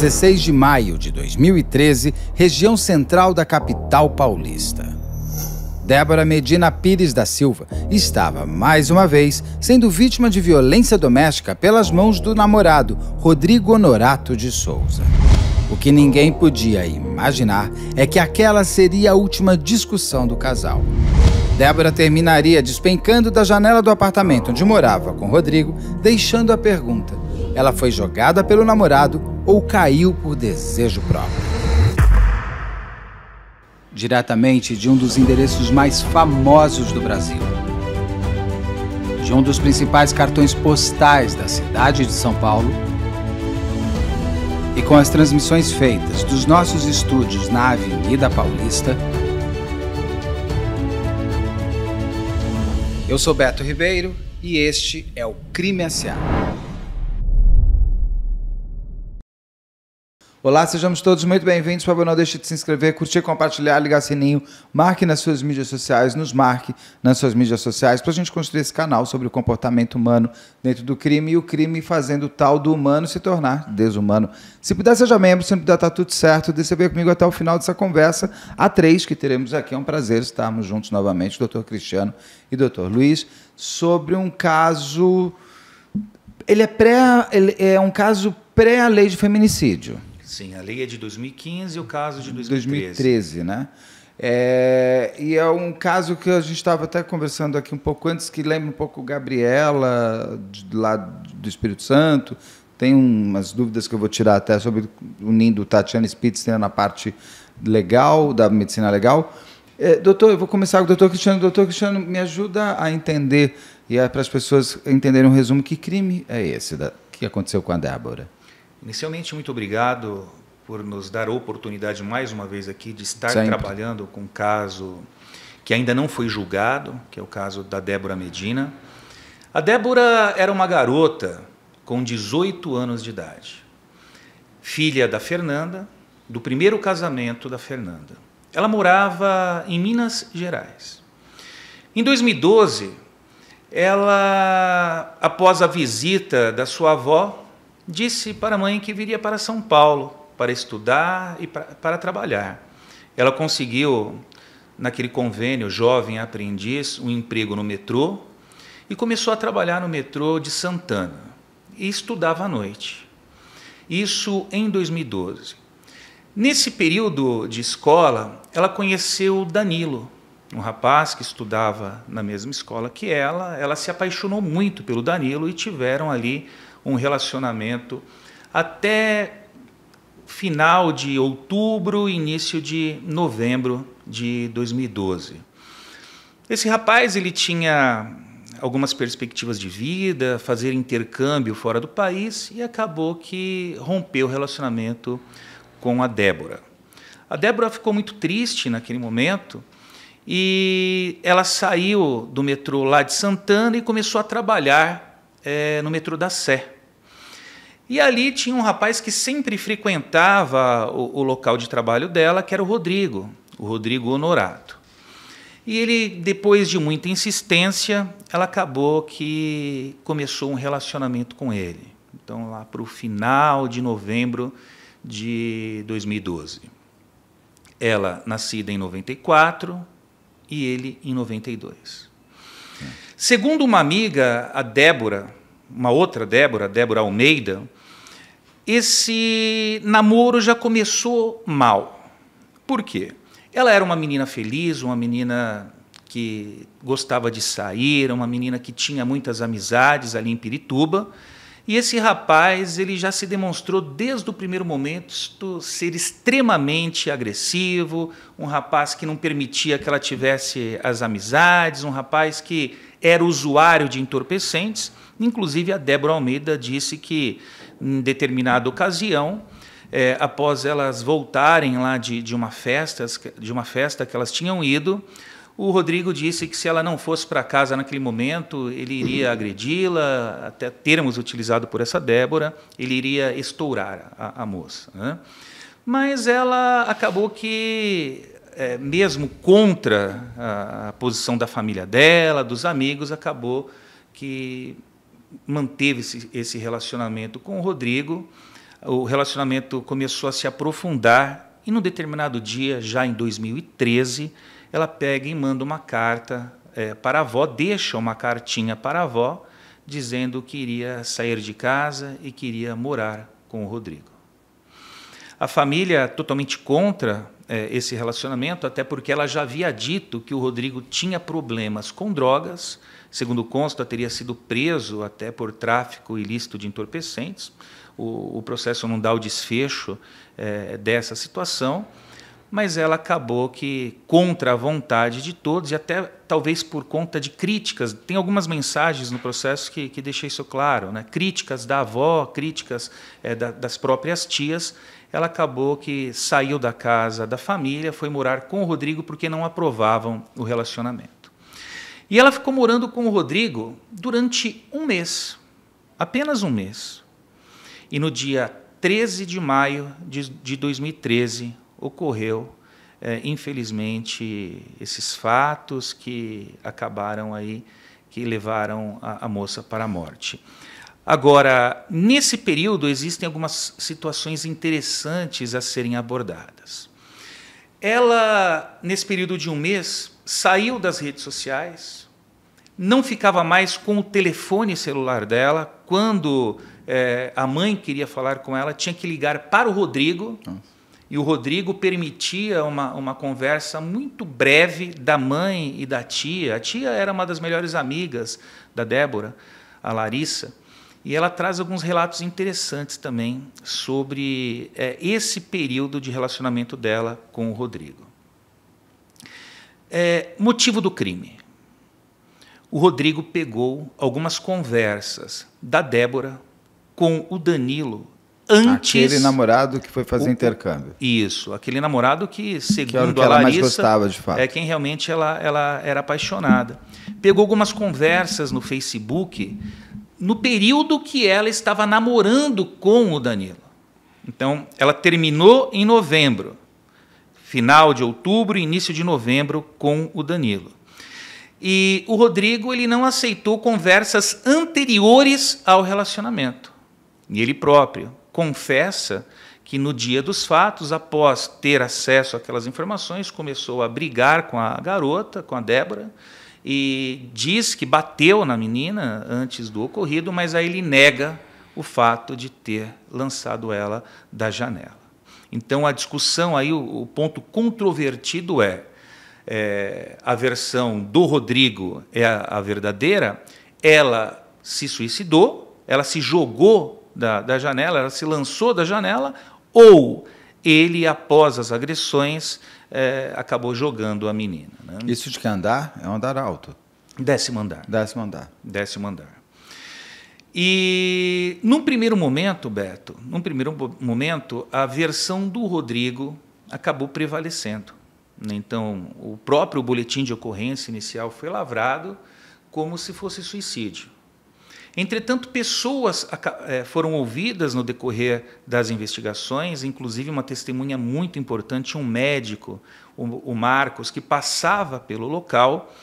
16 de maio de 2013, região central da capital paulista. Débora Medina Pires da Silva estava, mais uma vez, sendo vítima de violência doméstica pelas mãos do namorado, Rodrigo Honorato de Souza. O que ninguém podia imaginar é que aquela seria a última discussão do casal. Débora terminaria despencando da janela do apartamento onde morava com Rodrigo, deixando a pergunta: ela foi jogada pelo namorado ou caiu por desejo próprio. Diretamente de um dos endereços mais famosos do Brasil, de um dos principais cartões postais da cidade de São Paulo, e com as transmissões feitas dos nossos estúdios na Avenida Paulista, eu sou Beto Ribeiro e este é o Crime S.A. Olá, sejamos todos muito bem-vindos. Por favor, não deixe de se inscrever, curtir, compartilhar, ligar o sininho, marque nas suas mídias sociais, nos marque nas suas mídias sociais para a gente construir esse canal sobre o comportamento humano dentro do crime e o crime fazendo o tal do humano se tornar desumano. Se puder, seja membro, se não puder, tá tudo certo. Deixa ver comigo até o final dessa conversa, a três que teremos aqui. É um prazer estarmos juntos novamente, doutor Cristiano e doutor Luiz, sobre um caso. Ele é, pré, ele é um caso pré-lei de feminicídio. Sim, a lei é de 2015 e o caso de 2013. 2013, né? É, e é um caso que a gente estava até conversando aqui um pouco antes, que lembra um pouco Gabriela, de, lá do Espírito Santo. Tem umas dúvidas que eu vou tirar até sobre unindo Tatiana Spitzer na parte legal, da medicina legal. É, doutor, eu vou começar com o doutor Cristiano. Doutor Cristiano, me ajuda a entender e é para as pessoas entenderem um resumo: que crime é esse da, que aconteceu com a Débora? Inicialmente, muito obrigado por nos dar a oportunidade, mais uma vez aqui, de estar Sempre. trabalhando com um caso que ainda não foi julgado, que é o caso da Débora Medina. A Débora era uma garota com 18 anos de idade, filha da Fernanda, do primeiro casamento da Fernanda. Ela morava em Minas Gerais. Em 2012, ela, após a visita da sua avó, disse para a mãe que viria para São Paulo para estudar e para, para trabalhar. Ela conseguiu, naquele convênio Jovem Aprendiz, um emprego no metrô e começou a trabalhar no metrô de Santana e estudava à noite. Isso em 2012. Nesse período de escola, ela conheceu Danilo, um rapaz que estudava na mesma escola que ela. Ela se apaixonou muito pelo Danilo e tiveram ali um relacionamento até final de outubro, início de novembro de 2012. Esse rapaz ele tinha algumas perspectivas de vida, fazer intercâmbio fora do país e acabou que rompeu o relacionamento com a Débora. A Débora ficou muito triste naquele momento e ela saiu do metrô lá de Santana e começou a trabalhar é, no metrô da Sé. E ali tinha um rapaz que sempre frequentava o, o local de trabalho dela, que era o Rodrigo, o Rodrigo Honorato. E ele, depois de muita insistência, ela acabou que começou um relacionamento com ele. Então, lá para o final de novembro de 2012. Ela, nascida em 94 e ele em 92. Segundo uma amiga, a Débora, uma outra Débora, Débora Almeida, esse namoro já começou mal. Por quê? Ela era uma menina feliz, uma menina que gostava de sair, uma menina que tinha muitas amizades ali em Pirituba. E esse rapaz, ele já se demonstrou desde o primeiro momento ser extremamente agressivo, um rapaz que não permitia que ela tivesse as amizades, um rapaz que era usuário de entorpecentes. Inclusive, a Débora Almeida disse que em determinada ocasião, é, após elas voltarem lá de, de, uma festa, de uma festa que elas tinham ido, o Rodrigo disse que se ela não fosse para casa naquele momento, ele iria agredi-la, até termos utilizado por essa Débora, ele iria estourar a, a moça. Né? Mas ela acabou que, é, mesmo contra a, a posição da família dela, dos amigos, acabou que manteve esse, esse relacionamento com o Rodrigo. O relacionamento começou a se aprofundar e, num determinado dia, já em 2013, ela pega e manda uma carta é, para a avó, deixa uma cartinha para a avó, dizendo que iria sair de casa e queria morar com o Rodrigo. A família, totalmente contra é, esse relacionamento, até porque ela já havia dito que o Rodrigo tinha problemas com drogas. Segundo consta, teria sido preso até por tráfico ilícito de entorpecentes. O, o processo não dá o desfecho é, dessa situação, mas ela acabou que, contra a vontade de todos, e até talvez por conta de críticas, tem algumas mensagens no processo que, que deixei isso claro: né? críticas da avó, críticas é, da, das próprias tias ela acabou que saiu da casa da família, foi morar com o Rodrigo porque não aprovavam o relacionamento. E ela ficou morando com o Rodrigo durante um mês, apenas um mês. E no dia 13 de maio de 2013 ocorreu, é, infelizmente, esses fatos que acabaram aí, que levaram a, a moça para a morte. Agora, nesse período existem algumas situações interessantes a serem abordadas. Ela, nesse período de um mês, saiu das redes sociais, não ficava mais com o telefone celular dela. Quando é, a mãe queria falar com ela, tinha que ligar para o Rodrigo. Nossa. E o Rodrigo permitia uma, uma conversa muito breve da mãe e da tia. A tia era uma das melhores amigas da Débora, a Larissa. E ela traz alguns relatos interessantes também sobre é, esse período de relacionamento dela com o Rodrigo. É, motivo do crime. O Rodrigo pegou algumas conversas da Débora com o Danilo antes. Aquele namorado que foi fazer o, intercâmbio. Isso, aquele namorado que, segundo que a Larissa, mais gostava, de fato. é quem realmente ela, ela era apaixonada. Pegou algumas conversas no Facebook no período que ela estava namorando com o Danilo. Então, ela terminou em novembro, final de outubro, início de novembro com o Danilo. E o Rodrigo ele não aceitou conversas anteriores ao relacionamento. E ele próprio confessa que no dia dos fatos, após ter acesso àquelas informações, começou a brigar com a garota, com a Débora, e diz que bateu na menina antes do ocorrido, mas aí ele nega o fato de ter lançado ela da janela. Então a discussão aí, o, o ponto controvertido é, é, a versão do Rodrigo é a, a, verdadeira, ela se suicidou, ela se jogou da, da janela, ela se lançou da janela, ou ele, após as agressões, é, acabou jogando a menina. Né? Isso de que andar? É um andar alto. Décimo andar. Décimo andar. Décimo andar. E num primeiro momento, Beto, num primeiro momento, a versão do Rodrigo acabou prevalecendo. Né? Então, o próprio boletim de ocorrência inicial foi lavrado como se fosse suicídio. Entretanto, pessoas eh, foram ouvidas no decorrer das investigações, inclusive uma testemunha muito importante, um médico, o Marcos, que passava pelo local.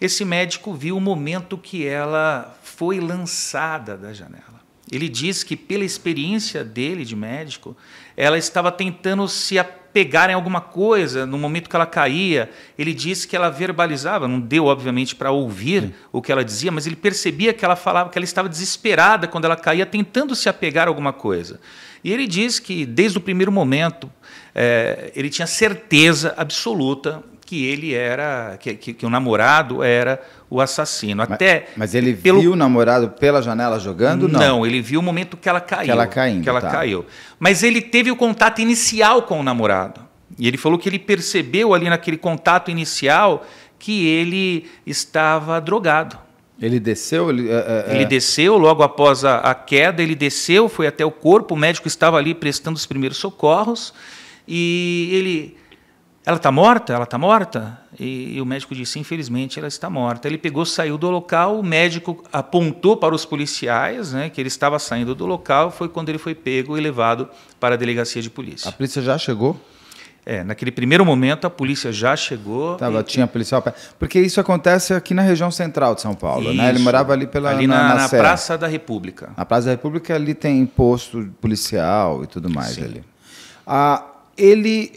Esse médico viu o momento que ela foi lançada da janela. Ele diz que, pela experiência dele de médico, ela estava tentando se pegarem alguma coisa no momento que ela caía. Ele disse que ela verbalizava, não deu, obviamente, para ouvir Sim. o que ela dizia, mas ele percebia que ela falava que ela estava desesperada quando ela caía, tentando se apegar a alguma coisa. E ele diz que, desde o primeiro momento, é, ele tinha certeza absoluta que ele era que, que, que, o namorado era o assassino. Até mas, ele pelo... viu o namorado pela janela jogando? Não, não ele viu o momento que ela caiu. Que ela, caiu que ela tá. caiu. Mas ele teve o contato inicial com o namorado. E ele falou que ele percebeu ali naquele contato inicial que ele estava drogado. Ele desceu? Ele, é, é, é. ele desceu logo após a, a queda, ele desceu, foi até o corpo, o médico estava ali prestando os primeiros socorros e ele ela está morta? Ela está morta? E, e, o médico disse, infelizmente, ela está morta. Ele pegou, saiu do local, o médico apontou para os policiais né, que ele estava saindo do local, foi quando ele foi pego e levado para a delegacia de polícia. A polícia já chegou? É, naquele primeiro momento a polícia já chegou. Tava, e, tinha policial Porque isso acontece aqui na região central de São Paulo, isso, né? Ele morava ali pela ali na, na, na, na Praça da República. Na Praça da República ali tem posto policial e tudo mais Sim. ali. Ah, ele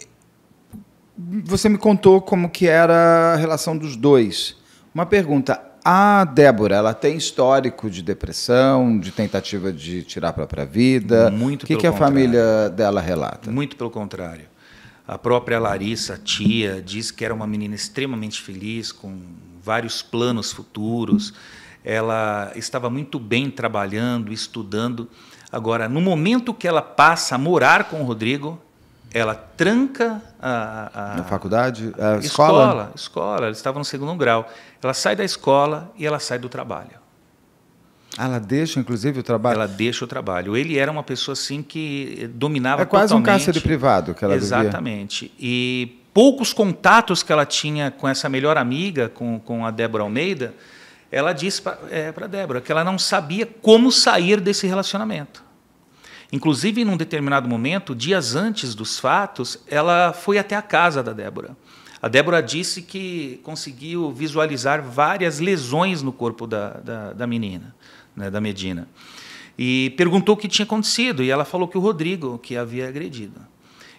você me contou como que era a relação dos dois. Uma pergunta: a Débora, ela tem histórico de depressão, de tentativa de tirar a própria vida? Muito. O que, que a contrário. família dela relata? Muito pelo contrário. A própria Larissa, a tia, diz que era uma menina extremamente feliz, com vários planos futuros. Ela estava muito bem trabalhando, estudando. Agora, no momento que ela passa a morar com o Rodrigo, ela tranca a, a, faculdade, a escola? escola, escola, ela estava no segundo grau. Ela sai da escola e ela sai do trabalho. Ah, ela deixa, inclusive, o trabalho? Ela deixa o trabalho. Ele era uma pessoa assim que dominava totalmente. É quase totalmente. um cárcere privado que ela Exatamente. Vivia. E poucos contatos que ela tinha com essa melhor amiga, com, com a Débora Almeida, ela disse para é, a Débora que ela não sabia como sair desse relacionamento. Inclusive, em um determinado momento, dias antes dos fatos, ela foi até a casa da Débora. A Débora disse que conseguiu visualizar várias lesões no corpo da, da, da menina, né, da Medina. E perguntou o que tinha acontecido, e ela falou que o Rodrigo que havia agredido.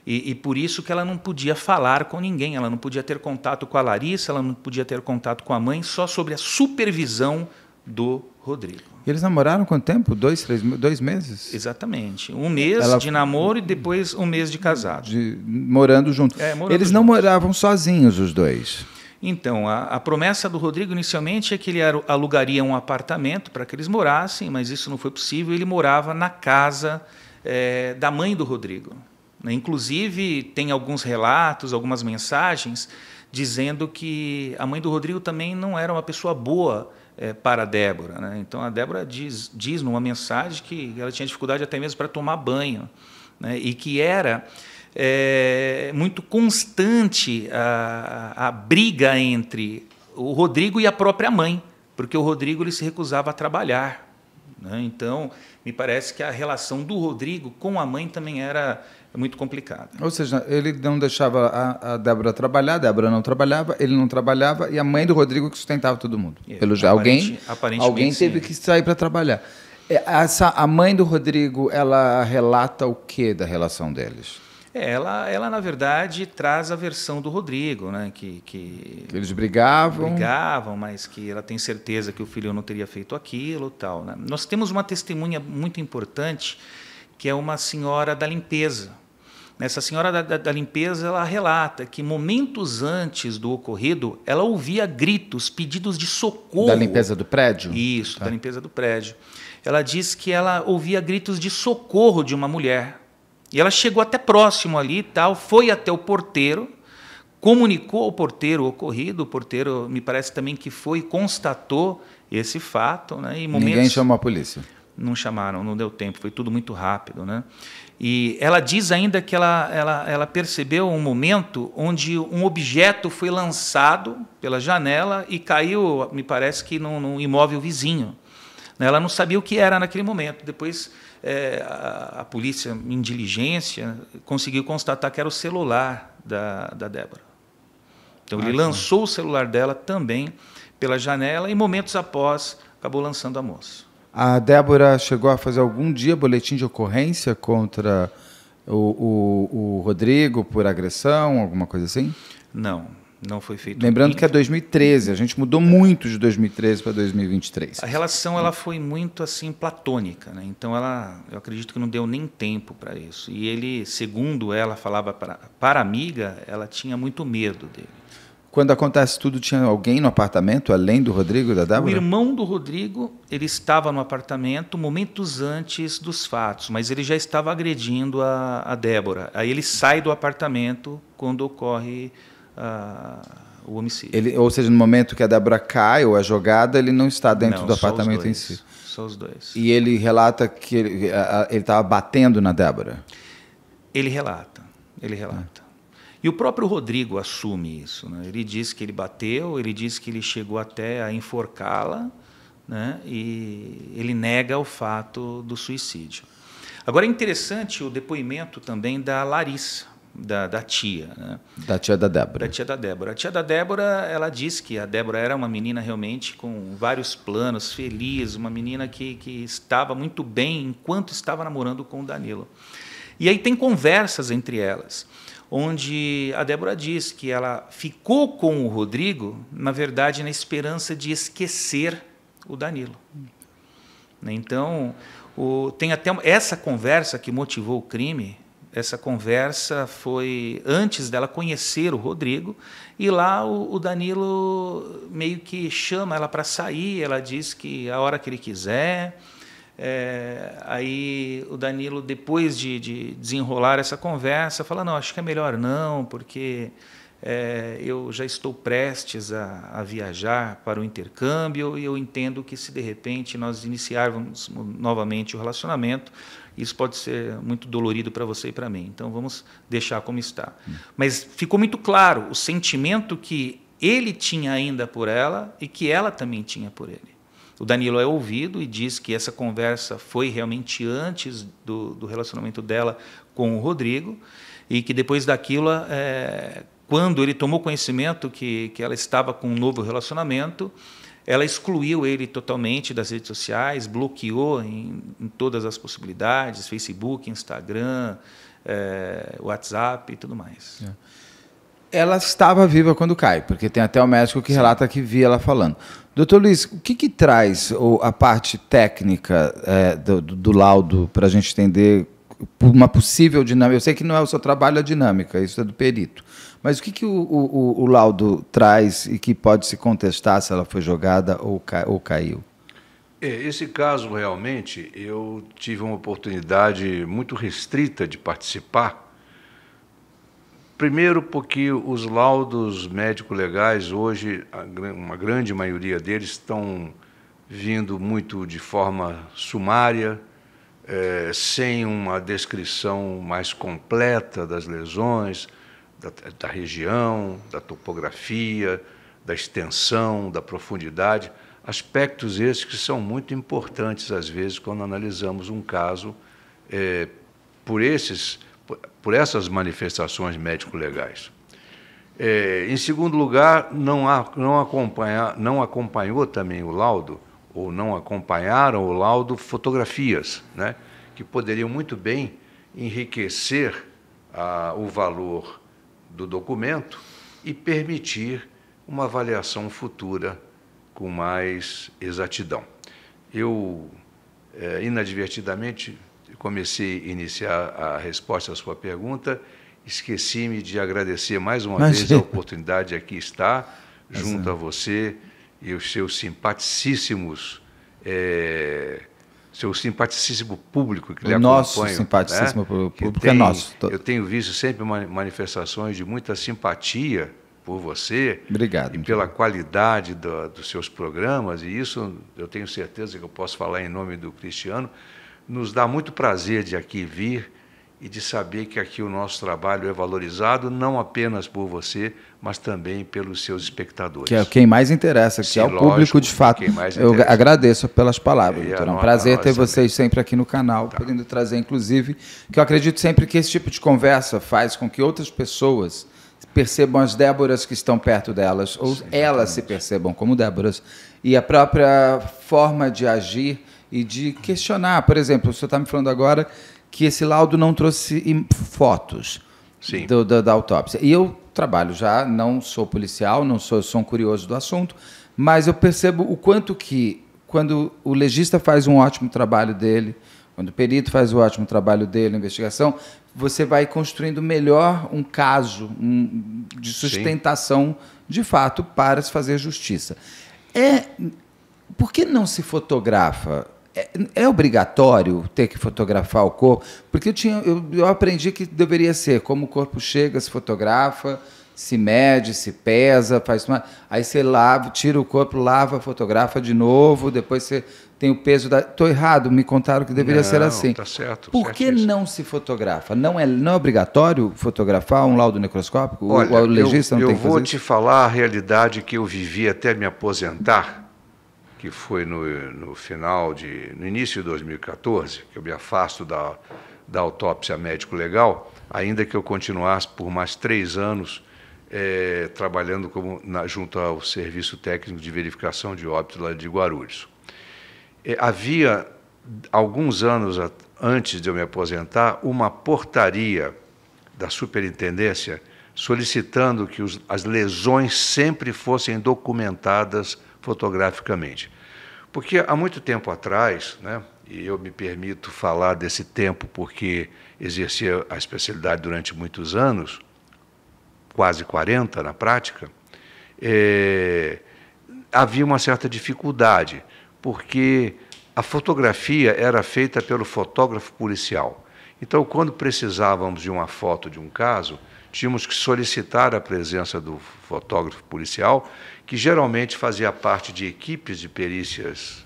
E, e, por isso que ela não podia falar com ninguém, ela não podia ter contato com a Larissa, ela não podia ter contato com a mãe, só sobre a supervisão do Rodrigo. E eles namoraram quanto tempo? Dois, três, dois meses? Exatamente. Um mês Ela... de namoro e depois um mês de casado. De, morando junto. É, morando eles junto. não moravam sozinhos, os dois. Então, a, a, promessa do Rodrigo inicialmente é que ele alugaria um apartamento para que eles morassem, mas isso não foi possível. Ele morava na casa é, da mãe do Rodrigo. Né? Inclusive, tem alguns relatos, algumas mensagens dizendo que a mãe do Rodrigo também não era uma pessoa boa é, para a Débora. Né? Então a Débora diz, diz numa mensagem que ela tinha dificuldade até mesmo para tomar banho né? e que era é, muito constante a, a briga entre o Rodrigo e a própria mãe, porque o Rodrigo ele se recusava a trabalhar. Né? Então me parece que a relação do Rodrigo com a mãe também era é muito complicada. Ou seja, ele não deixava a, a Débora trabalhar, a Débora não trabalhava, ele não trabalhava e a mãe do Rodrigo que sustentava todo mundo. É, Pelo aparente, alguém, aparentemente, alguém teve sim. que sair para trabalhar. É, essa, a mãe do Rodrigo, ela relata o que da relação deles? É, ela, ela, na verdade, traz a versão do Rodrigo, né? Que, que, que, eles brigavam. Brigavam, mas que ela tem certeza que o filho não teria feito aquilo tal. Né? Nós temos uma testemunha muito importante, que é uma senhora da limpeza, essa senhora da, da, da, limpeza, ela relata que momentos antes do ocorrido, ela ouvia gritos, pedidos de socorro. Da limpeza do prédio? Isso, tá. da limpeza do prédio. Ela diz que ela ouvia gritos de socorro de uma mulher. E ela chegou até próximo ali e tal, foi até o porteiro, comunicou ao porteiro o ocorrido. O porteiro, me parece também que foi, constatou esse fato. Né? E momentos... Ninguém chamou a polícia não chamaram, não deu tempo, foi tudo muito rápido, né? E ela diz ainda que ela, ela, ela percebeu um momento onde um objeto foi lançado pela janela e caiu, me parece que num, num imóvel vizinho. Né? Ela não sabia o que era naquele momento. Depois, é, a, a, polícia, em diligência, conseguiu constatar que era o celular da, da Débora. Então, ah, ele lançou o celular dela também pela janela e, momentos após, acabou lançando a moça. A Débora chegou a fazer algum dia boletim de ocorrência contra o, o, o Rodrigo por agressão, alguma coisa assim? Não, não foi feito. Lembrando que é 2013, a gente mudou muito de 2013 para 2023. A relação ela foi muito assim platônica, né? então ela, eu acredito que não deu nem tempo para isso. E ele, segundo ela falava para, para a amiga, ela tinha muito medo dele. Quando acontece tudo, tinha alguém no apartamento além do Rodrigo da Débora? O irmão do Rodrigo, ele estava no apartamento momentos antes dos fatos, mas ele já estava agredindo a, a Débora. Aí ele sai do apartamento quando ocorre ah, o homicídio. Ele, ou seja, no momento que a Débora cai ou é jogada, ele não está dentro não, do apartamento dois, em si. Só os dois. E ele relata que ele estava batendo na Débora. Ele relata, ele relata. E o próprio Rodrigo assume isso. Né? Ele diz que ele bateu, ele diz que ele chegou até a enforcá-la, né? e ele nega o fato do suicídio. Agora é interessante o depoimento também da Larissa, da, da tia. Né? Da tia da Débora. Da tia da Débora. A tia da Débora, ela diz que a Débora era uma menina realmente com vários planos, feliz, uma menina que, que estava muito bem enquanto estava namorando com o Danilo. E aí tem conversas entre elas, onde a Débora diz que ela ficou com o Rodrigo, na verdade, na esperança de esquecer o Danilo. Né, então, o, tem até essa conversa que motivou o crime. Essa conversa foi antes dela conhecer o Rodrigo, e lá o, o Danilo meio que chama ela para sair. Ela diz que a hora que ele quiser, é, aí o Danilo, depois de, de, desenrolar essa conversa, fala: não, acho que é melhor não, porque é, eu já estou prestes a, a, viajar para o intercâmbio e eu entendo que se de repente nós iniciarmos novamente o relacionamento, isso pode ser muito dolorido para você e para mim. Então vamos deixar como está. Hum. Mas ficou muito claro o sentimento que ele tinha ainda por ela e que ela também tinha por ele. O Danilo é ouvido e diz que essa conversa foi realmente antes do, do relacionamento dela com o Rodrigo e que depois daquilo, é, quando ele tomou conhecimento que, que ela estava com um novo relacionamento, ela excluiu ele totalmente das redes sociais, bloqueou em, em todas as possibilidades, Facebook, Instagram, é, WhatsApp e tudo mais. É ela estava viva quando cai, porque tem até o um médico que relata que via ela falando. Doutor Luiz, o que, que traz a parte técnica é, do, do laudo para a gente entender uma possível dinâmica? Eu sei que não é o seu trabalho a dinâmica, isso é do perito. Mas o que, que o, o, o laudo traz e que pode se contestar se ela foi jogada ou, cai, ou caiu? É, esse caso, realmente, eu tive uma oportunidade muito restrita de participar Primeiro, porque os laudos médico-legais, hoje, uma grande maioria deles estão vindo muito de forma sumária, é, sem uma descrição mais completa das lesões, da, da região, da topografia, da extensão, da profundidade. Aspectos esses que são muito importantes, às vezes, quando analisamos um caso, é, por esses por essas manifestações médico-legais. É, em segundo lugar, não, há, não, acompanha, não acompanhou também o laudo, ou não acompanharam o laudo, fotografias, né, que poderiam muito bem enriquecer a, ah, o valor do documento e permitir uma avaliação futura com mais exatidão. Eu, é, inadvertidamente, comecei a iniciar a resposta à sua pergunta, esqueci-me de agradecer mais uma vez a oportunidade aqui estar tá junto a você e os seus simpaticíssimos, é, seu simpaticíssimo público que o lhe acompanha. Né, é nosso simpaticíssimo né? público tem, é nosso. Eu tenho visto sempre manifestações de muita simpatia por você Obrigado, e pela qualidade do, dos seus programas, e isso eu tenho certeza que eu posso falar em nome do Cristiano, nos dá muito prazer de aqui vir e de saber que aqui o nosso trabalho é valorizado não apenas por você, mas também pelos seus espectadores. Que é quem mais interessa, que Sim, é o lógico, público de fato. Eu agradeço pelas palavras, é, doutor. É um prazer ter vocês também. sempre aqui no canal, tá. podendo trazer, inclusive, que eu acredito sempre que esse tipo de conversa faz com que outras pessoas percebam as Déboras que estão perto delas, ou Sim, elas se percebam como Déboras, e a própria forma de agir e de questionar. Por exemplo, o senhor está me falando agora que esse laudo não trouxe fotos do, do, da autópsia. E eu trabalho já, não sou policial, não sou, sou um curioso do assunto, mas eu percebo o quanto que, quando o legista faz um ótimo trabalho dele, quando o perito faz o ótimo trabalho dele, a investigação, você vai construindo melhor um caso um, de sustentação Sim. de fato para se fazer justiça. É, por que não se fotografa é, é, obrigatório ter que fotografar o corpo? Porque eu, tinha, eu, eu aprendi que deveria ser como o corpo chega, se fotografa, se mede, se pesa, faz uma. Aí você lava, tira o corpo, lava, fotografa de novo, depois você tem o peso da. Estou errado, me contaram que deveria não, ser assim. Tá certo. Por certo que isso. não se fotografa? Não é, não é obrigatório fotografar um laudo necroscópico? Olha, o, o legista eu, não tem que fazer. Eu vou te falar a realidade que eu vivi até me aposentar que foi no, no final de. no início de 2014, que eu me afasto da, da autópsia médico-legal, ainda que eu continuasse por mais três anos é, trabalhando como, na, junto ao Serviço Técnico de Verificação de Óbito lá de Guarulhos. É, havia, alguns anos a, antes de eu me aposentar, uma portaria da superintendência solicitando que os, as lesões sempre fossem documentadas fotograficamente. Porque há muito tempo atrás, né, e eu me permito falar desse tempo porque exerci a especialidade durante muitos anos, quase 40 na prática, é, havia uma certa dificuldade, porque a fotografia era feita pelo fotógrafo policial. Então, quando precisávamos de uma foto de um caso, tínhamos que solicitar a presença do fotógrafo policial, que geralmente fazia parte de equipes de perícias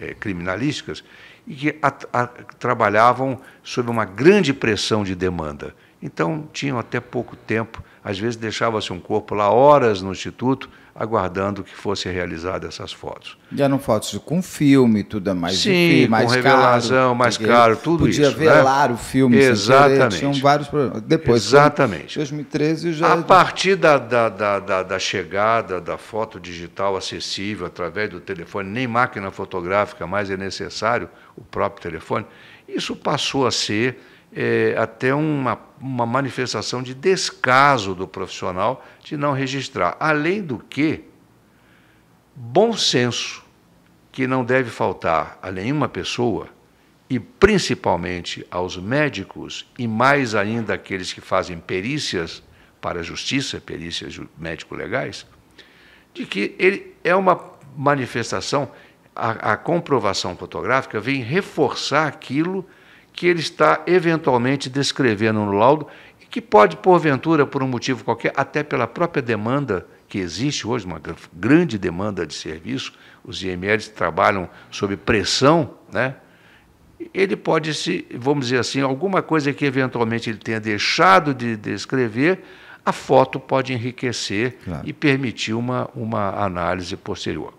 é, criminalísticas e que a, a, trabalhavam sob uma grande pressão de demanda. Então, tinham até pouco tempo, às vezes deixava-se um corpo lá horas no instituto aguardando que fosse realizada essas fotos. E eram fotos com filme, tudo mais Sim, filme, mais com revelação, caro, mais caro, tudo podia isso. Podia velar né? o filme. Exatamente. Tinham vários problemas. Depois, Exatamente. 2013 já... A partir da, da, da, da, chegada da foto digital acessível através do telefone, nem máquina fotográfica mais é necessário, o próprio telefone, isso passou a ser é, até uma, uma manifestação de descaso do profissional de não registrar. Além do que, bom senso, que não deve faltar a nenhuma pessoa, e principalmente aos médicos, e mais ainda aqueles que fazem perícias para a justiça, perícias médico-legais, de que ele é uma manifestação, a, a comprovação fotográfica vem reforçar aquilo que que ele está eventualmente descrevendo no laudo e que pode, porventura, por um motivo qualquer, até pela própria demanda que existe hoje, uma grande demanda de serviço, os IMLs trabalham sob pressão, né? ele pode se, vamos dizer assim, alguma coisa que eventualmente ele tenha deixado de descrever, a foto pode enriquecer claro. e permitir uma, uma análise posterior.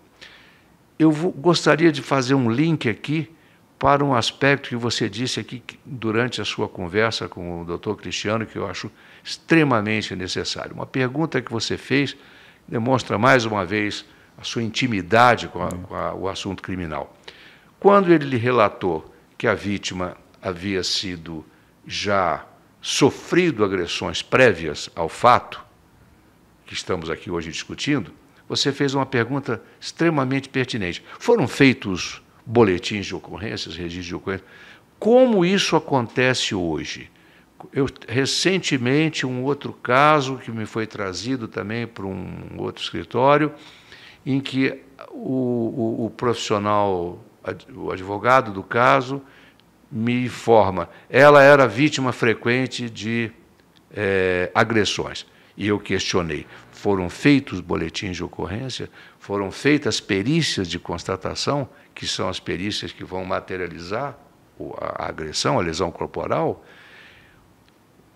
Eu vou, gostaria de fazer um link aqui para um aspecto que você disse aqui durante a sua conversa com o doutor Cristiano, que eu acho extremamente necessário. Uma pergunta que você fez demonstra mais uma vez a sua intimidade com, a, uhum. com a, o assunto criminal. Quando ele lhe relatou que a vítima havia sido já sofrido agressões prévias ao fato que estamos aqui hoje discutindo, você fez uma pergunta extremamente pertinente. Foram feitos boletins de ocorrências, registros de ocorrências. Como isso acontece hoje? Eu, recentemente, um outro caso que me foi trazido também para um outro escritório, em que o, o, o profissional, o advogado do caso, me informa. Ela era vítima frequente de é, agressões. E eu questionei. Foram feitos boletins de ocorrência? Foram feitas perícias de constatação? que são as perícias que vão materializar a agressão, a lesão corporal,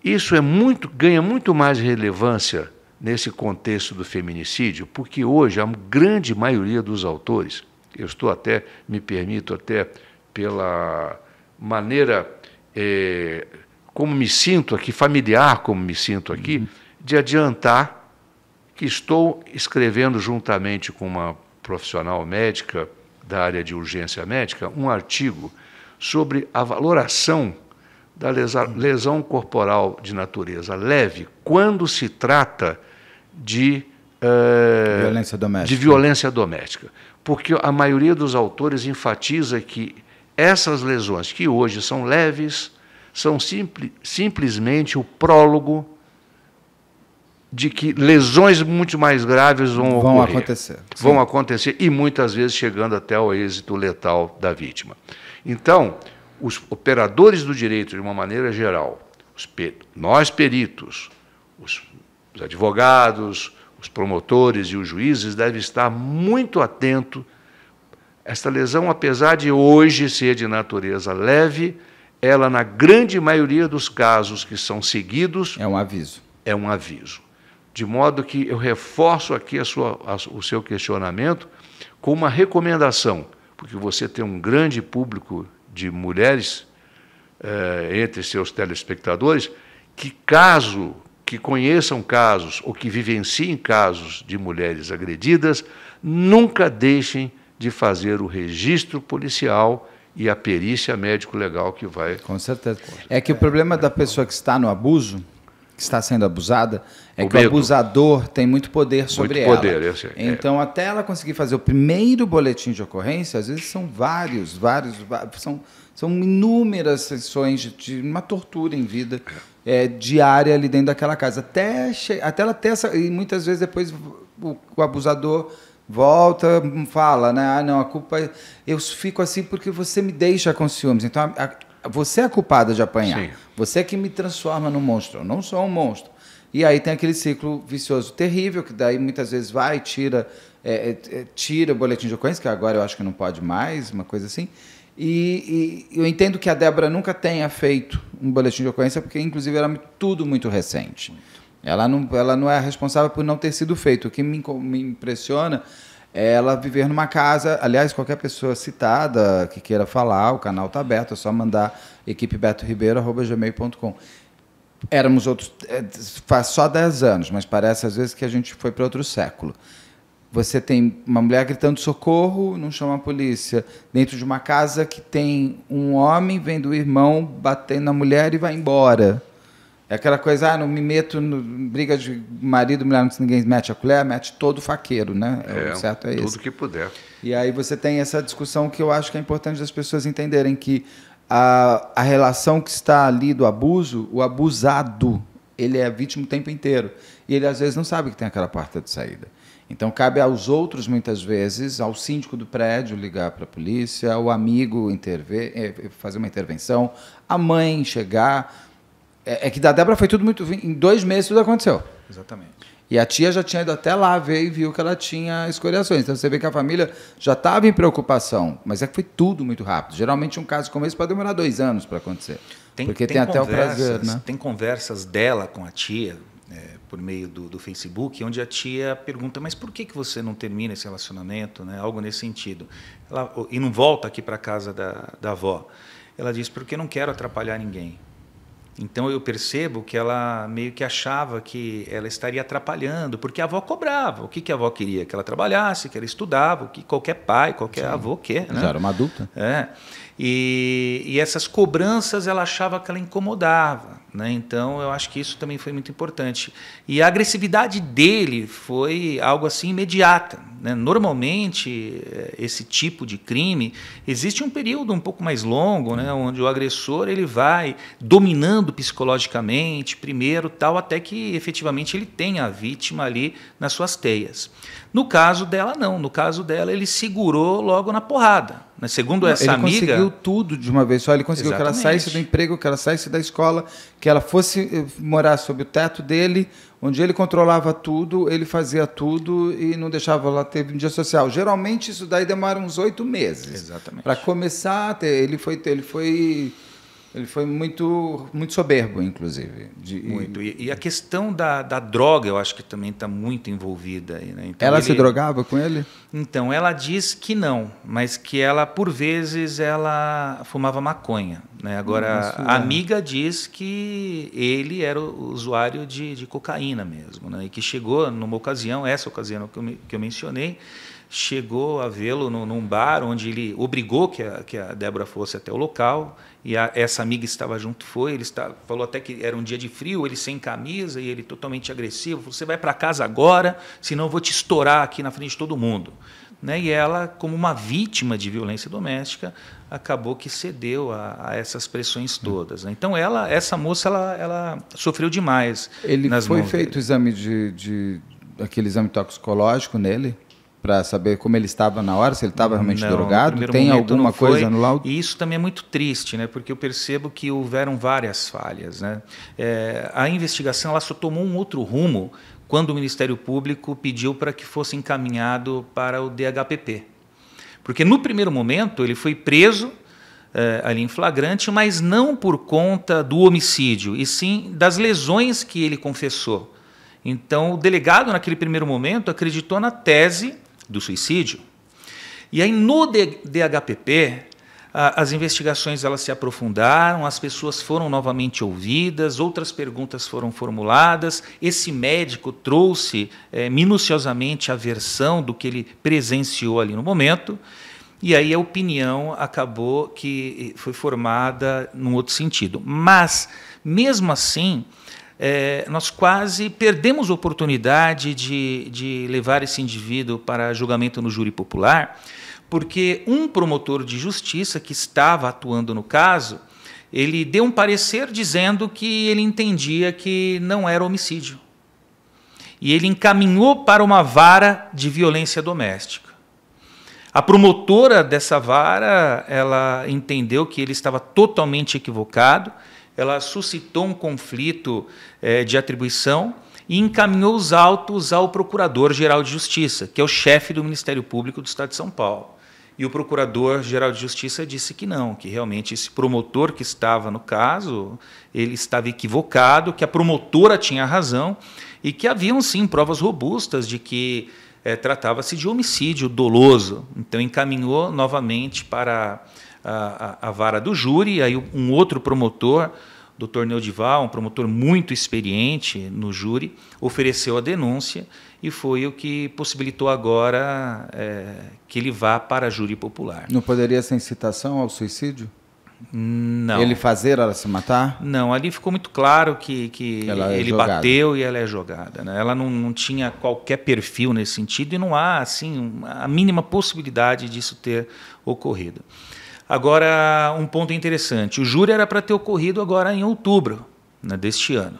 isso é muito, ganha muito mais relevância nesse contexto do feminicídio, porque hoje a grande maioria dos autores, eu estou até, me permito até, pela maneira é, como me sinto aqui, familiar como me sinto aqui, uhum. de adiantar que estou escrevendo juntamente com uma profissional médica da área de urgência médica um artigo sobre a valoração da lesão corporal de natureza leve quando se trata de, eh, violência de violência doméstica. Porque a maioria dos autores enfatiza que essas lesões, que hoje são leves, são simplesmente o prólogo de que lesões muito mais graves vão, vão acontecer. Vão Sim. acontecer e muitas vezes chegando até o êxito letal da vítima. Então, os operadores do direito, de uma maneira geral, pe nós peritos, os, os advogados, os promotores e os juízes devem estar muito atentos. Esta lesão, apesar de hoje ser de natureza leve, ela, na grande maioria dos casos que são seguidos. É um aviso. É um aviso. De modo que eu reforço aqui a sua, a, o seu questionamento com uma recomendação, porque você tem um grande público de mulheres eh, entre seus telespectadores que, caso que conheçam casos ou que vivenciem casos de mulheres agredidas, nunca deixem de fazer o registro policial e a perícia médico-legal que vai. Com certeza. É que o problema da pessoa que está no abuso que está sendo abusada é o que medo. o abusador tem muito poder sobre muito poder, ela. Eu é. Então, é. até ela conseguir fazer o primeiro boletim de ocorrência, às vezes são vários, vários, são, são inúmeras sessões de, uma tortura em vida é, diária ali dentro daquela casa. Até, até ela ter essa. E muitas vezes depois o, o abusador volta, hum, fala, né? Ah, não, a culpa. É, eu fico assim porque você me deixa com ciúmes. Então, a, a, você é a culpada de apanhar. Sim. Você é que me transforma num monstro. Eu não sou um monstro. E aí tem aquele ciclo vicioso terrível, que daí muitas vezes vai, tira, é, é, é, tira o boletim de ocorrência, que agora eu acho que não pode mais, uma coisa assim. E, e eu entendo que a Débora nunca tenha feito um boletim de ocorrência, porque inclusive era tudo muito recente. Ela não, ela não é responsável por não ter sido feito. O que me, me impressiona ela viver numa casa. Aliás, qualquer pessoa citada que queira falar, o canal está aberto, é só mandar equipebetoribeiro.com. Éramos outros. É, faz só 10 anos, mas parece às vezes que a gente foi para outro século. Você tem uma mulher gritando socorro, não chama a polícia. Dentro de uma casa que tem um homem vendo o irmão batendo na mulher e vai embora. É aquela coisa, ah, não me meto no briga de marido, mulher, não se ninguém mete a colher, mete todo faqueiro, né? É, o é, certo é isso. Tudo que puder. E aí você tem essa discussão que eu acho que é importante as pessoas entenderem que a, a relação que está ali do abuso, o abusado, ele é vítima o tempo inteiro. E ele às vezes não sabe que tem aquela porta de saída. Então cabe aos outros muitas vezes, ao síndico do prédio ligar para a polícia, ao amigo intervir eh, fazer uma intervenção, a mãe chegar, é, é que da Débora foi tudo muito. Em dois meses tudo aconteceu. Exatamente. E a tia já tinha ido até lá ver e viu que ela tinha escoriações. Então você vê que a família já estava em preocupação, mas é que foi tudo muito rápido. Geralmente um caso como esse pode demorar dois anos para acontecer. Tem, porque tem, tem até o prazer, né? Tem conversas dela com a tia, é, por meio do, do, Facebook, onde a tia pergunta, mas por que, que você não termina esse relacionamento? Né? Algo nesse sentido. Ela, e não volta aqui para casa da, da avó. Ela diz, porque não quero atrapalhar ninguém. Então eu percebo que ela meio que achava que ela estaria atrapalhando, porque a avó cobrava. O que, que a avó queria? Que ela trabalhasse, que ela estudava, o que qualquer pai, qualquer Sim. avô quer. Né? Já era uma adulta. É. E, e essas cobranças ela achava que ela incomodava. Né? Então eu acho que isso também foi muito importante. E a agressividade dele foi algo assim imediata. Né? Normalmente, eh, esse tipo de crime existe um período um pouco mais longo, né? onde o agressor ele vai dominando psicologicamente primeiro, tal, até que efetivamente ele tenha a vítima ali nas suas teias. No caso dela, não. No caso dela, ele segurou logo na porrada. Mas segundo essa ele amiga. Ele conseguiu tudo de uma vez só. Ele conseguiu Exatamente. que ela saísse do emprego, que ela saísse da escola, que ela fosse eh, morar sob o teto dele, onde ele controlava tudo, ele fazia tudo e não deixava ela ter um dia social. Geralmente isso daí demora uns oito meses. Exatamente. Para começar, ele foi. Ele foi ele foi muito, muito soberbo, inclusive. De, muito. E, e, a questão da, da droga, eu acho que também está muito envolvida. Aí, né? então, ela ele... se drogava com ele? Então, ela diz que não, mas que ela, por vezes, ela fumava maconha. Né? Agora, Nossa, a é. amiga diz que ele era usuário de, de cocaína mesmo, né? e que chegou numa ocasião, essa ocasião que eu, que eu mencionei, chegou a vê-lo num bar onde ele obrigou que a, que a Débora fosse até o local e a, essa amiga que estava junto foi ele está falou até que era um dia de frio ele sem camisa e ele totalmente agressivo falou, você vai para casa agora senão eu vou te estourar aqui na frente de todo mundo né? e ela como uma vítima de violência doméstica acabou que cedeu a, a essas pressões todas né? então ela essa moça ela, ela sofreu demais ele foi feito dele. o exame de, de aquele exame toxicológico nele para saber como ele estava na hora, se ele estava realmente não, drogado? Tem alguma coisa no laudo? E isso também é muito triste, né? porque eu percebo que houveram várias falhas. Né? É, a investigação ela só tomou um outro rumo quando o Ministério Público pediu para que fosse encaminhado para o DHPP. Porque no primeiro momento ele foi preso é, ali em flagrante, mas não por conta do homicídio, e sim das lesões que ele confessou. Então, o delegado, naquele primeiro momento, acreditou na tese do suicídio. E aí no DHPP, as investigações elas se aprofundaram, as pessoas foram novamente ouvidas, outras perguntas foram formuladas. Esse médico trouxe é, minuciosamente a versão do que ele presenciou ali no momento. E aí a opinião acabou que foi formada num outro sentido. Mas, mesmo assim, é, nós quase perdemos a oportunidade de, de levar esse indivíduo para julgamento no júri popular, porque um promotor de justiça que estava atuando no caso, ele deu um parecer dizendo que ele entendia que não era homicídio. E ele encaminhou para uma vara de violência doméstica. A promotora dessa vara, ela entendeu que ele estava totalmente equivocado ela suscitou um conflito é, de atribuição e encaminhou os autos ao Procurador-Geral de Justiça, que é o chefe do Ministério Público do Estado de São Paulo. E o Procurador-Geral de Justiça disse que não, que realmente esse promotor que estava no caso, ele estava equivocado, que a promotora tinha razão e que haviam sim provas robustas de que é, tratava-se de homicídio doloso. Então encaminhou novamente para a, a, vara do júri, aí um outro promotor, doutor Neudival, um promotor muito experiente no júri, ofereceu a denúncia e foi o que possibilitou agora é, que ele vá para a júri popular. Não poderia ser incitação ao suicídio? Não. Ele fazer ela se matar? Não, ali ficou muito claro que, que é ele jogada. bateu e ela é jogada. Né? Ela não, não, tinha qualquer perfil nesse sentido e não há assim a mínima possibilidade disso ter ocorrido. Agora, um ponto interessante: o júri era para ter ocorrido agora em outubro né, deste ano.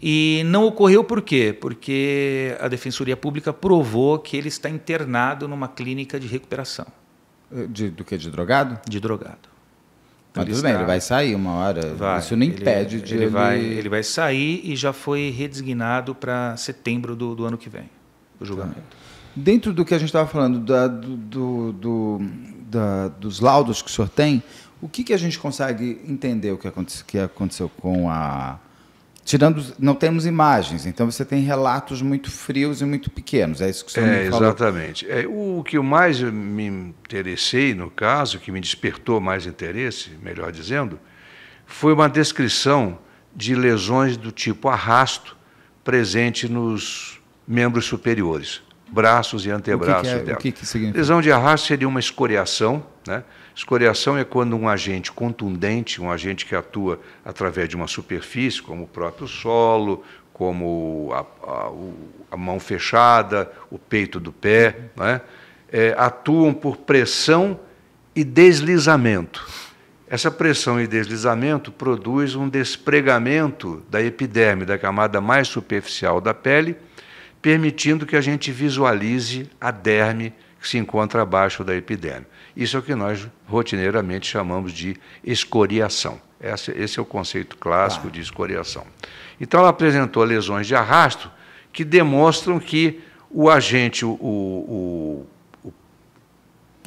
E não ocorreu por quê? Porque a Defensoria Pública provou que ele está internado numa clínica de recuperação. Eh, de, do que? De drogado? De drogado. Mas então, tudo está... bem, ele vai sair uma hora. Vai. Isso não impede ele, de. Ele, ele, Vai, ele vai sair e já foi redesignado para setembro do, do, ano que vem, o julgamento. Tá. Dentro do que a gente estava falando, da, do, do da, dos laudos que o senhor tem, o que, que a gente consegue entender o que, aconte, que aconteceu com a. Tirando, não temos imagens, então você tem relatos muito frios e muito pequenos, é isso que o senhor é, me falou. Exatamente. É, o que mais me interessei no caso, que me despertou mais interesse, melhor dizendo, foi uma descrição de lesões do tipo arrasto presente nos membros superiores braços e antebraços que que é, dela. Que lesão de arrasto seria é uma escoriação. Né? Escoriação é quando um agente contundente, um agente que atua através de uma superfície, como o próprio solo, como a, a, a mão fechada, o peito do pé, né? é, atuam por pressão e deslizamento. Essa pressão e deslizamento produz um despregamento da epiderme, da camada mais superficial da pele, permitindo que a gente visualize a derme que se encontra abaixo da epiderme. Isso é o que nós rotineiramente chamamos de escoriação. Esse é o conceito clássico ah. de escoriação. Então, ela apresentou lesões de arrasto que demonstram que o agente, o, o, o,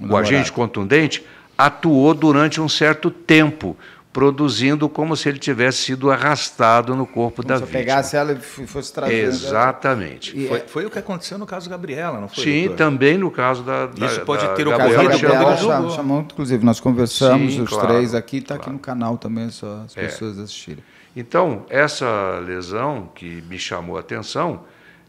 o agente contundente atuou durante um certo tempo produzindo como se ele tivesse sido arrastado no corpo como da se vítima. Se pegasse ela e fosse trazendo. Né? Exatamente. E foi, foi, o que aconteceu no caso Gabriela, não foi? Sim, doutor? também no caso da. da Isso pode ter ocorrido Gabriela, Gabriela chamou, inclusive, nós conversamos Sim, os claro, três aqui, está claro. aqui no canal também, só as é. pessoas é. assistirem. Então, essa lesão que me chamou a atenção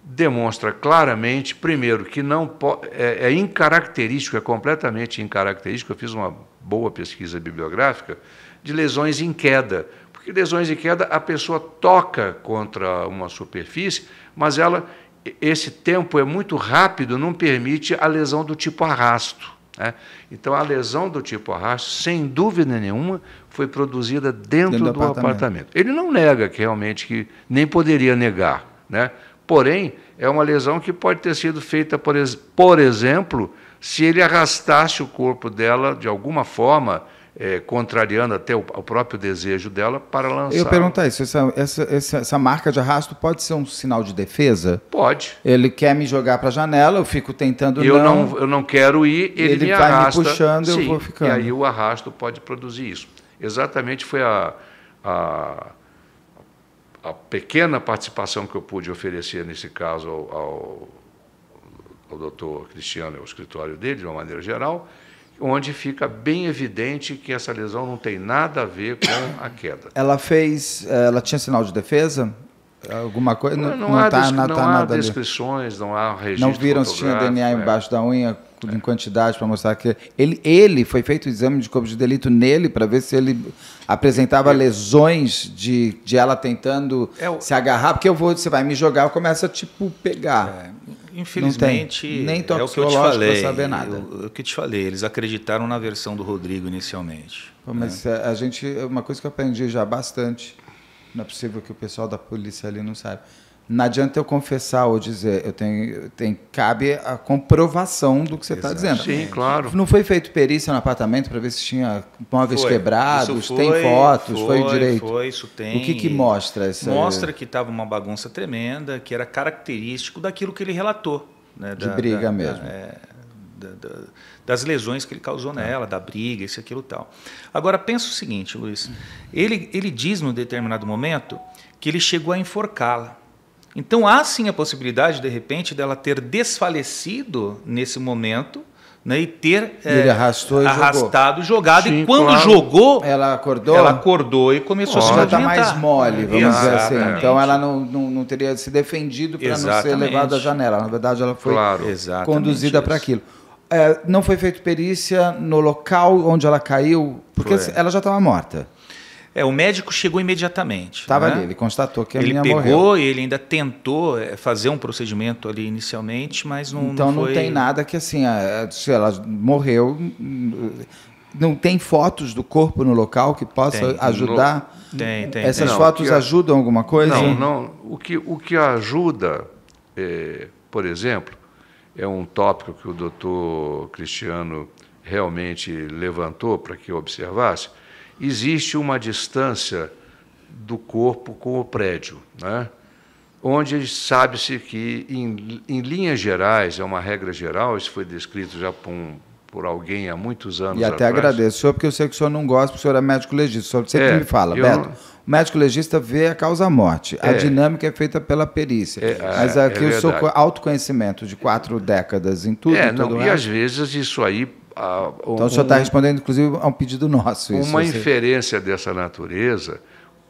demonstra claramente, primeiro, que não é, é incaracterístico, é completamente incaracterístico. Eu fiz uma boa pesquisa bibliográfica de lesões em queda. Porque lesões em queda, a pessoa toca contra uma superfície, mas ela, esse tempo é muito rápido, não permite a lesão do tipo arrasto. Né? Então, a lesão do tipo arrasto, sem dúvida nenhuma, foi produzida dentro, dentro do, do apartamento. apartamento. Ele não nega que realmente, que nem poderia negar. Né? Porém, é uma lesão que pode ter sido feita, por, ex por exemplo, se ele arrastasse o corpo dela de alguma forma é, contrariando até o, o, próprio desejo dela para lançar. Eu perguntar isso, essa, essa, essa, marca de arrasto pode ser um sinal de defesa? Pode. Ele quer me jogar para a janela, eu fico tentando eu não, não. Eu não quero ir, ele, ele me vai arrasta. me puxando, Sim, eu vou ficando. E aí o arrasto pode produzir isso. Exatamente foi a, a, a pequena participação que eu pude oferecer nesse caso ao, ao, ao doutor Cristiano, ao escritório dele, de uma maneira geral, onde fica bem evidente que essa lesão não tem nada a ver com a queda. Ela fez, eh, ela tinha sinal de defesa? Alguma coisa? Não, não, não há, tá, não tá há descrições, ali. não há registro. Não viram se tinha DNA é. embaixo é. da unha em é. quantidade para mostrar que ele, ele foi feito o exame de corpo de delito nele para ver se ele apresentava é. lesões de, de ela tentando é se agarrar, porque eu vou, você vai me jogar, eu começo a tipo pegar. É infelizmente, não nem top é o que eu te falei. saber nada. O, o que te falei, eles acreditaram na versão do Rodrigo inicialmente. Pô, né? mas né? Eh, a, a gente, é uma coisa que eu aprendi já bastante, não é possível que o pessoal da polícia ali não saiba não adianta eu confessar ou dizer, eu tenho, tem, cabe a comprovação do que você está dizendo. Sim, claro. Não foi feito perícia no apartamento para ver se tinha móveis foi. quebrados, foi, tem fotos, foi, foi direito. Foi, isso tem. O que, que mostra isso? Mostra que estava uma bagunça tremenda, que era característico daquilo que ele relatou. Né, De da, briga da, mesmo. É, da, é, das lesões que ele causou tá. nela, da briga, isso, aquilo tal. Agora, pensa o seguinte, Luiz. Ele, ele diz, num determinado momento, que ele chegou a enforcá-la. Então há sim a possibilidade, de repente, dela ter desfalecido nesse momento. Né, e ter e é, arrastado, jogou. jogado. Sim, e quando claro. jogou, ela acordou, ela acordou e começou a se tá movimentar. Ela está mais mole, vamos Exatamente. dizer assim. Então ela não, não, não teria se defendido para não ser levada à janela. Na verdade, ela foi claro. conduzida para aquilo. É, não foi feita perícia no local onde ela caiu, porque foi. ela já estava morta. É, o médico chegou imediatamente. Estava né? ali, ele constatou que a ele pegou morreu. e ele ainda tentou é, fazer um procedimento ali inicialmente, mas não. Então não, foi... não tem nada que assim, se ela morreu, não tem fotos do corpo no local que possa tem. ajudar. Tem, tem. Essas tem. fotos não, ajudam a... alguma coisa? Não, não. O que o que ajuda, é, por exemplo, é um tópico que o doutor Cristiano realmente levantou para que eu observasse existe uma distância do corpo com o prédio, né? onde sabe-se que, em, em, linhas gerais, é uma regra geral, isso foi descrito já por, um, por alguém há muitos anos atrás. E até atrás. agradeço senhor, porque eu sei que o senhor não gosta, o senhor é médico legista, o senhor sempre é, me fala, Beto, não... o médico legista vê a causa-morte, é. a dinâmica é feita pela perícia, é, mas é aqui é o seu autoconhecimento de quatro décadas em tudo, é, e, tudo e às vezes isso aí a, então, o senhor está respondendo, inclusive, a um pedido nosso. Isso, uma você... inferência dessa natureza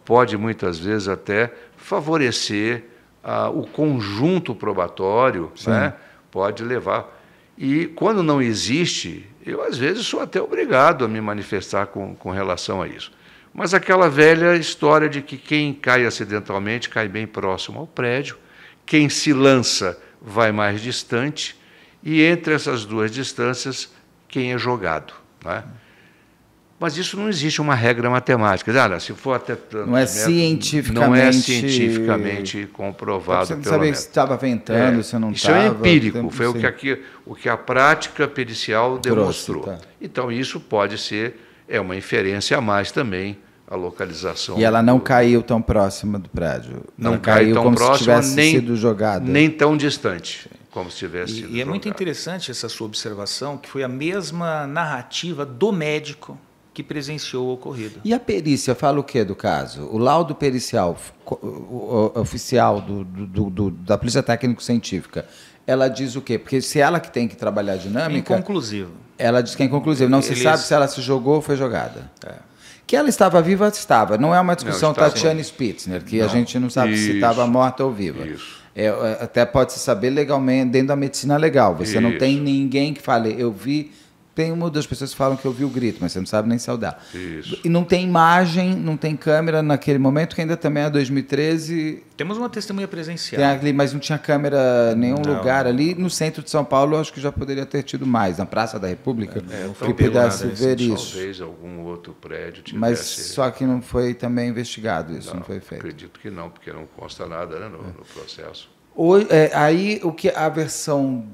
pode, muitas vezes, até favorecer ah, o conjunto probatório, né? pode levar. E, quando não existe, eu, às vezes, sou até obrigado a me manifestar com, com relação a isso. Mas aquela velha história de que quem cai acidentalmente cai bem próximo ao prédio, quem se lança vai mais distante, e entre essas duas distâncias quem é jogado. Né? Mas isso não existe uma regra matemática. Olha, se for até não é né, cientificamente não é cientificamente comprovado. Você não sabia que se estava ventando, é, se não estava. Isso é tava, é empírico. Tempo, então foi o que aqui, o que a prática pericial demonstrou. tá. Então isso pode ser é uma inferência a mais também a localização. E ela não do... caiu tão próxima do prédio. Não caiu tão como próxima, se tivesse nem, sido jogada. Nem tão distante. Sim. Como se tivesse e, sido e é muito interessante essa sua observação, que foi a mesma narrativa do médico que presenciou o ocorrido. E a perícia fala o que do caso? O laudo pericial oficial do, do, do, da Polícia Técnico-Científica, ela diz o quê? Porque se é ela que tem que trabalhar a dinâmica... É inconclusivo. Ela diz que é inconclusivo. Não Eles... se sabe se ela se jogou ou foi jogada. É. Que ela estava viva, estava. Não é uma discussão não, Tatiana Spitzner, que não. a gente não sabe Isso. se estava morta ou viva. Isso. É, é, até pode se saber legalmente, dentro da medicina legal. Você Isso. não tem ninguém que fale, eu vi tem uma ou duas pessoas que falam que ouviu o grito, mas você não sabe nem saudar. É isso. E não tem imagem, não tem câmera naquele momento, que ainda também é 2013. Temos uma testemunha presencial. Tem ali, mas não tinha câmera em nenhum não. lugar ali. No centro de São Paulo, acho que já poderia ter tido mais. Na Praça da República, é, que pudesse né? ver isso. Talvez algum outro prédio tivesse... Mas só que não foi também investigado isso, não, não foi feito. Acredito que não, porque não consta nada né, no, é. no processo. é, aí o que a versão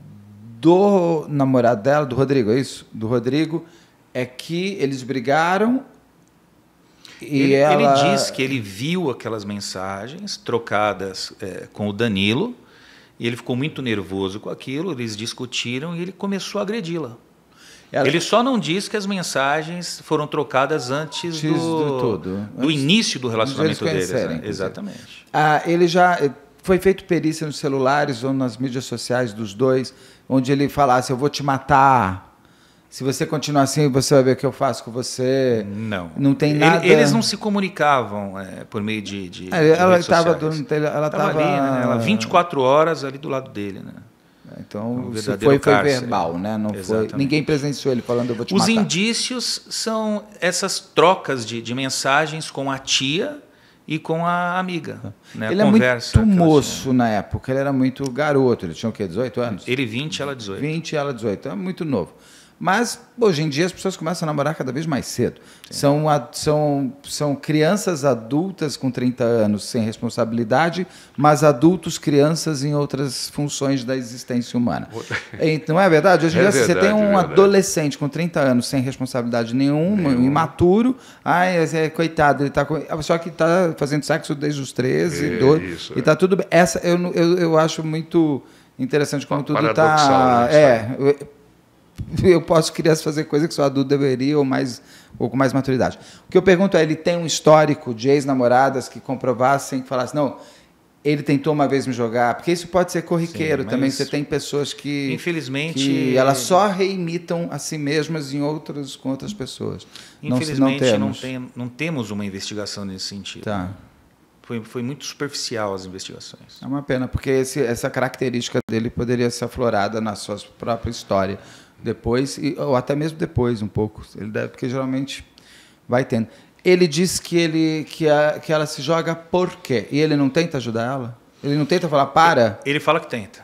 do namorado dela, do Rodrigo, é isso? Do Rodrigo, é que eles brigaram e ele, ela... ele diz que ele viu aquelas mensagens trocadas é, com o Danilo e ele ficou muito nervoso com aquilo, eles discutiram e ele começou a agredi-la. Ela... Ele só não diz que as mensagens foram trocadas antes, antes do, do, do antes... início do relacionamento deles. Né? Exatamente. Ah, ele já eh, foi feito perícia nos celulares ou nas mídias sociais dos dois, onde ele falasse: ah, Eu vou te matar. Se você continuar assim, você vai ver o que eu faço com você. Não. Não tem nada. Eles não se comunicavam é, por meio de. de é, ela estava Ela estava ali, né? Ela 24 ah. horas ali do lado dele, né? Então, é um se foi, foi verbal, né? Não foi, ninguém presenciou ele falando eu vou te Os matar. indícios são essas trocas de, de mensagens com a tia e com a amiga. Né? Ele Conversa, é muito moço na época, ele era muito garoto, ele tinha o quê? 18 anos? Ele 20, ela 18. 20, ela 18, então é muito novo. Mas hoje em dia as pessoas começam a namorar cada vez mais cedo. São, são, são crianças adultas com 30 anos sem responsabilidade, mas adultos, crianças em outras funções da existência humana. Não é verdade? Hoje em é dia, verdade, você tem um é adolescente com 30 anos sem responsabilidade nenhuma, Nenhum. imaturo, ai, é, é coitado, ele está com... Ah, só que está fazendo sexo desde os 13, é, 12, isso, e está é. tudo bem. Essa eu, eu, eu acho muito interessante como tudo está. Né? É, eu posso criança fazer coisa que só adulto deveria ou mais ou com mais maturidade. O que eu pergunto é, ele tem um histórico de ex-namoradas que comprovassem, que falassem, não, ele tentou uma vez me jogar, porque isso pode ser corriqueiro Sim, também. Você tem pessoas que, infelizmente, que elas só reimitam a si mesmas em outras com outras pessoas. Infelizmente, não, não, não, tem, não temos uma investigação nesse sentido. Tá. Foi, foi muito superficial as investigações. É uma pena, porque esse, essa característica dele poderia ser aflorada na sua própria história depois, ou até mesmo depois um pouco. Ele deve, porque geralmente vai tendo. Ele diz que, ele, que, a, que ela se joga por quê? E ele não tenta ajudar ela? Ele não tenta falar, para? Ele, ele fala que tenta.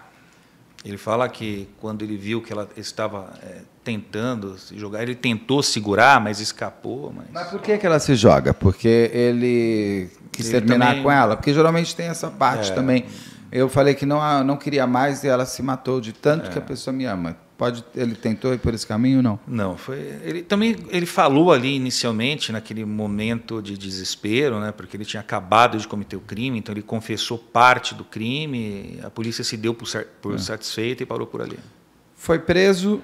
Ele fala que quando ele viu que ela estava é, tentando se jogar, ele tentou segurar, mas escapou. Mas, mas por que, que ela se joga? Porque ele quis ele terminar também... com ela? Porque geralmente tem essa parte é... também. Eu falei que não, não queria mais e ela se matou de tanto é... que a é. pessoa me ama Pode, ele tentou ir por esse caminho ou não? Não, foi. Ele também ele falou ali inicialmente naquele momento de desespero, né? Porque ele tinha acabado de cometer o crime, então ele confessou parte do crime. A polícia se deu por, por é. satisfeita e parou por ali. Foi preso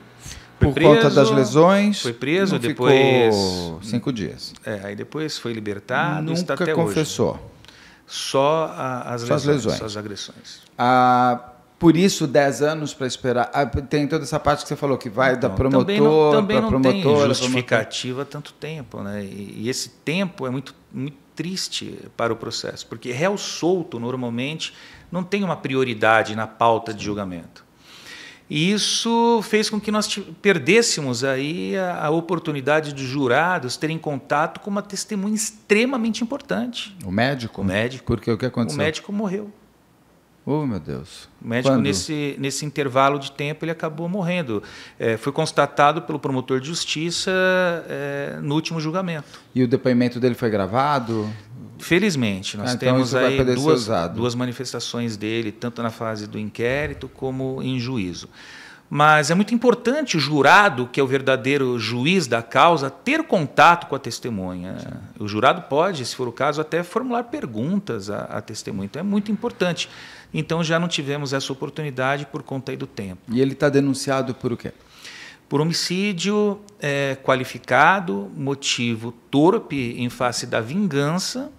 foi por preso, conta das lesões. Foi preso depois cinco dias. É, aí depois foi libertado. Nunca confessou. Hoje. Só a, as, só lesões, as lesões, só as agressões. A ah, por isso, 10 anos para esperar. Ah, tem toda essa parte que você falou, que vai então, da promotora para promotora. Também também promotora, justificativa tanto tempo. Né? E, e, esse tempo é muito, muito triste para o processo, porque réu solto, normalmente, não tem uma prioridade na pauta de julgamento. E isso fez com que nós perdêssemos aí a, a, oportunidade dos jurados terem contato com uma testemunha extremamente importante. O médico? Né? O médico. Porque o que aconteceu? O médico morreu. Oh, meu Deus. O médico, nesse, nesse intervalo de tempo, ele acabou morrendo. É, foi constatado pelo promotor de justiça é, no último julgamento. E o depoimento dele foi gravado? Felizmente, nós ah, então temos aí duas, duas manifestações dele, tanto na fase do inquérito como em juízo. Mas é muito importante o jurado, que é o verdadeiro juiz da causa, ter contato com a testemunha. Sim. O jurado pode, se for o caso, até formular perguntas à, à testemunha. Então é muito importante então já não tivemos essa oportunidade por conta do tempo. E ele está denunciado por o quê? Por homicídio é, qualificado, motivo torpe em face da vingança,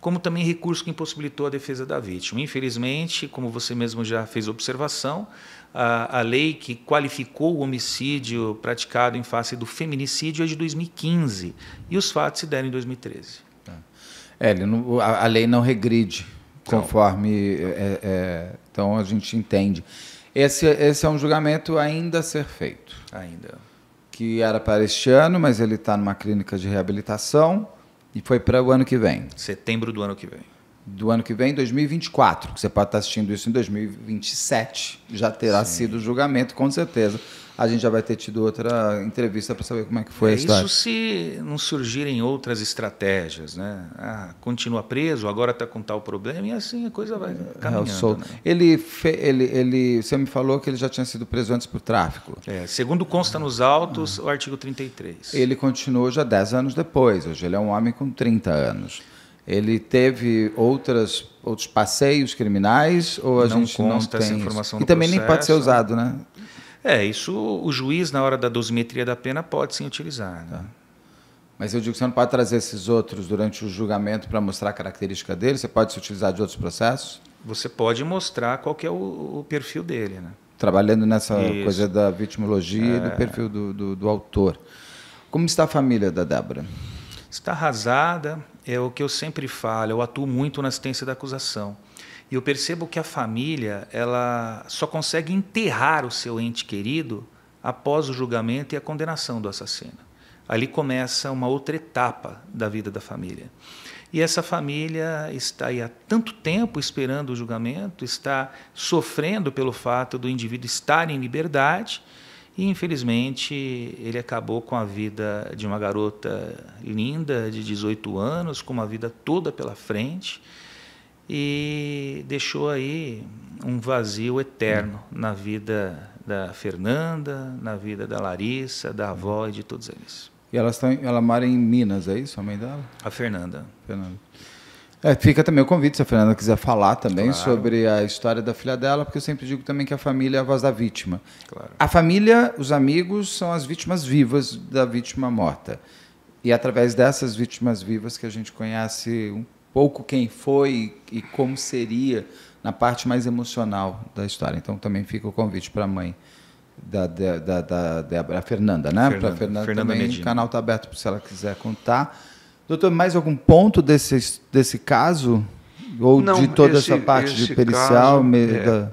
como também recurso que impossibilitou a defesa da vítima. Infelizmente, como você mesmo já fez observação, a, a, lei que qualificou o homicídio praticado em face do feminicídio é de 2015 e os fatos se deram em 2013. Tá. É, não, a, a, lei não regride conforme é, é, então a gente entende. Esse, esse é um julgamento ainda a ser feito. Ainda. Que era para este ano, mas ele está numa clínica de reabilitação e foi para o ano que vem. Setembro do ano que vem. Do ano que vem, 2024. Você pode estar tá assistindo isso em 2027. Já terá Sim. sido o julgamento, com certeza a gente já vai ter tido outra entrevista para saber como é que foi é, a história. Isso se não surgirem outras estratégias, né? Ah, continua preso, agora está com tal problema e assim a coisa vai é, caminhando. É, sou... né? ele, fe... ele, ele, você me falou que ele já tinha sido preso antes por tráfico. É, segundo consta nos autos, ah. o artigo 33. Ele continuou já 10 anos depois, hoje ele é um homem com 30 anos. Ele teve outras, outros passeios criminais ou a não gente não tem essa informação isso? E também processo, nem pode ser usado, né? É, isso o juiz, na hora da dosimetria da pena, pode sim utilizar. Né? Tá. Mas eu digo que você não pode trazer esses outros durante o julgamento para mostrar a característica dele? Você pode se utilizar de outros processos? Você pode mostrar qual que é o, o perfil dele. Né? Trabalhando nessa Isso. coisa da vitimologia é. e do é. perfil do, do, do, autor. Como está a família da Débora? Está arrasada, é o que eu sempre falo, eu atuo muito na assistência da acusação. E eu percebo que a família ela só consegue enterrar o seu ente querido após o julgamento e a condenação do assassino. Ali começa uma outra etapa da vida da família. E essa família está aí há tanto tempo esperando o julgamento, está sofrendo pelo fato do indivíduo estar em liberdade e, infelizmente, ele acabou com a vida de uma garota linda de 18 anos, com uma vida toda pela frente e deixou aí um vazio eterno hum. na vida da Fernanda, na vida da Larissa, da avó e de todos eles. E elas estão, ela mora em Minas, é isso, a mãe dela? A Fernanda. Fernanda. É, fica também o convite, se a Fernanda quiser falar também claro. sobre a história da filha dela, porque eu sempre digo também que a família é a voz da vítima. Claro. A família, os amigos, são as vítimas vivas da vítima morta. E é através dessas vítimas vivas que a gente conhece um pouco quem foi e como seria na parte mais emocional da história. Então também fica o convite para a mãe da, da, da, da, da Fernanda, né? Para Fernanda, Fernanda também, Medina. o canal está aberto se ela quiser contar. Doutor, mais algum ponto desse, desse caso? Ou Não, de toda esse, essa parte de pericial? Caso,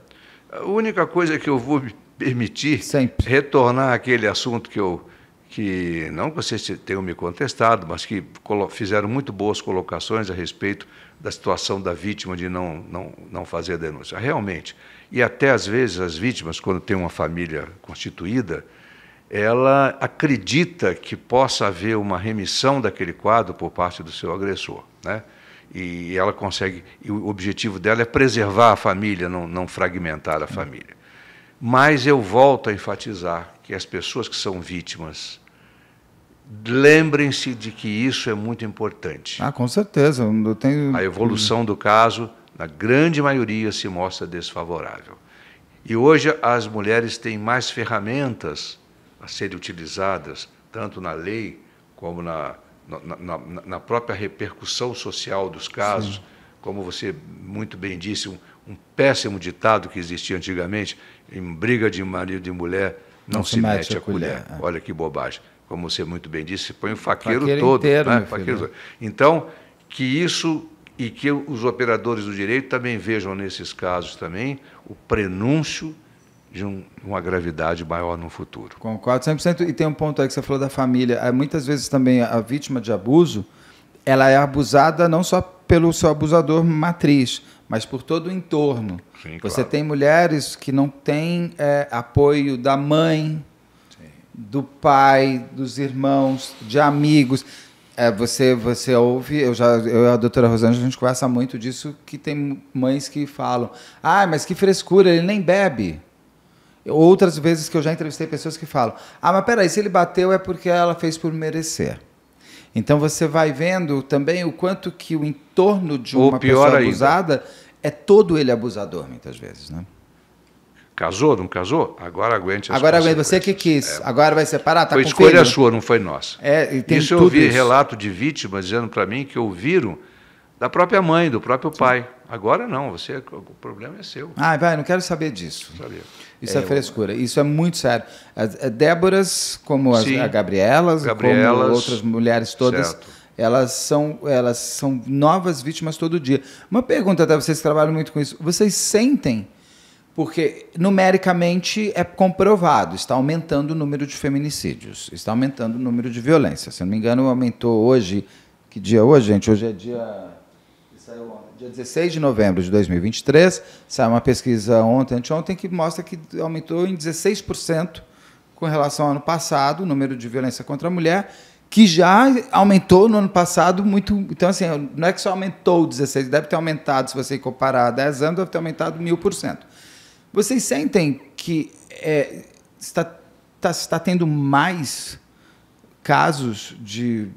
é. A única coisa que eu vou permitir Sempre. retornar àquele assunto que eu que não que vocês tenham me contestado, mas que fizeram muito boas colocações a respeito da situação da vítima de não, não, não fazer a denúncia. Realmente, e até às vezes as vítimas, quando tem uma família constituída, ela acredita que possa haver uma remissão daquele quadro por parte do seu agressor. Né? E ela consegue, e o objetivo dela é preservar a família, não, não fragmentar a família. Mas eu volto a enfatizar que as pessoas que são vítimas lembrem-se de que isso é muito importante. Ah, com certeza. Eu tenho... A evolução do caso, na grande maioria, se mostra desfavorável. E hoje as mulheres têm mais ferramentas a serem utilizadas, tanto na lei como na, na, na, na própria repercussão social dos casos. Sim. Como você muito bem disse, um, um, péssimo ditado que existia antigamente: em briga de marido e mulher não, não se, mete, mete a, a colher. colher. É. Olha que bobagem como você muito bem disse, põe o faqueiro, faqueiro todo. Né? Inteiro, né? faqueiro todo. Então, que isso e que os operadores do direito também vejam nesses casos também o prenúncio de um, uma gravidade maior no futuro. Concordo 100%. E tem um ponto aí que você falou da família. É, muitas vezes também a vítima de abuso, ela é abusada não só pelo seu abusador matriz, mas por todo o entorno. Sim, você claro. tem mulheres que não têm é, apoio da mãe, do pai, dos irmãos, de amigos. É, você, você ouve, eu já, eu e a doutora Rosângela, a gente conversa muito disso, que tem mães que falam, ah, mas que frescura, ele nem bebe. Outras vezes que eu já entrevistei pessoas que falam, ah, mas peraí, se ele bateu é porque ela fez por merecer. Então você vai vendo também o quanto que o entorno de uma pessoa abusada ainda. é todo ele abusador, muitas vezes, né? Casou, não casou? Agora aguente as Agora aguente, você que quis. É. Agora vai separar, tá Foi escolha filho. sua, não foi nossa. É, isso eu ouvi isso. relato de vítimas dizendo para mim que ouviram da própria mãe, do próprio Sim. pai. Agora não, você, o problema é seu. Ah, vai, não quero saber disso. Sabia. Isso é, é frescura, eu... isso é muito sério. As, as eh, Déboras, como as, a Gabrielas, Gabrielas, como outras mulheres todas, certo. elas são, elas são novas vítimas todo dia. Uma pergunta até tá? vocês trabalham muito com isso. Vocês sentem porque numericamente é comprovado, está aumentando o número de feminicídios, está aumentando o número de violência. Se não me engano, aumentou hoje. Que dia é hoje, gente? Hoje é dia. Dia 16 de novembro de 2023, saiu uma pesquisa ontem, anteontem, que mostra que aumentou em 16% com relação ao ano passado o número de violência contra a mulher, que já aumentou no ano passado muito. Então, assim, não é que só aumentou 16, deve ter aumentado, se você comparar a 10 anos, deve ter aumentado mil por cento. Vocês sentem que é, está, está, está tendo mais casos de,